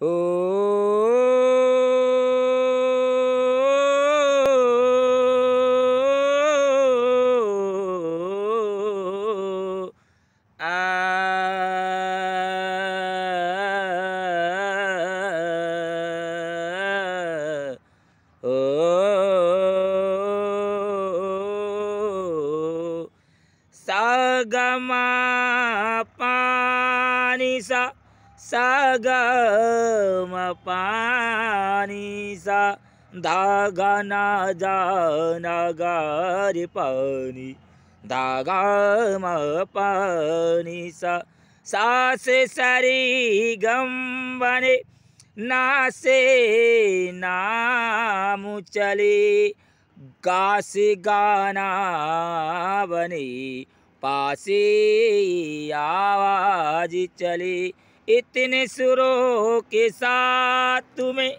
哦，啊，哦，萨嘎玛巴尼萨。साग पानी सा धागा ना जाना गारे पानी धागा म पानी सा सास सरी गम बने ना से नाम चले गास गाना बने पासी आवाज चली इतने सुरों के साथ तुम्हें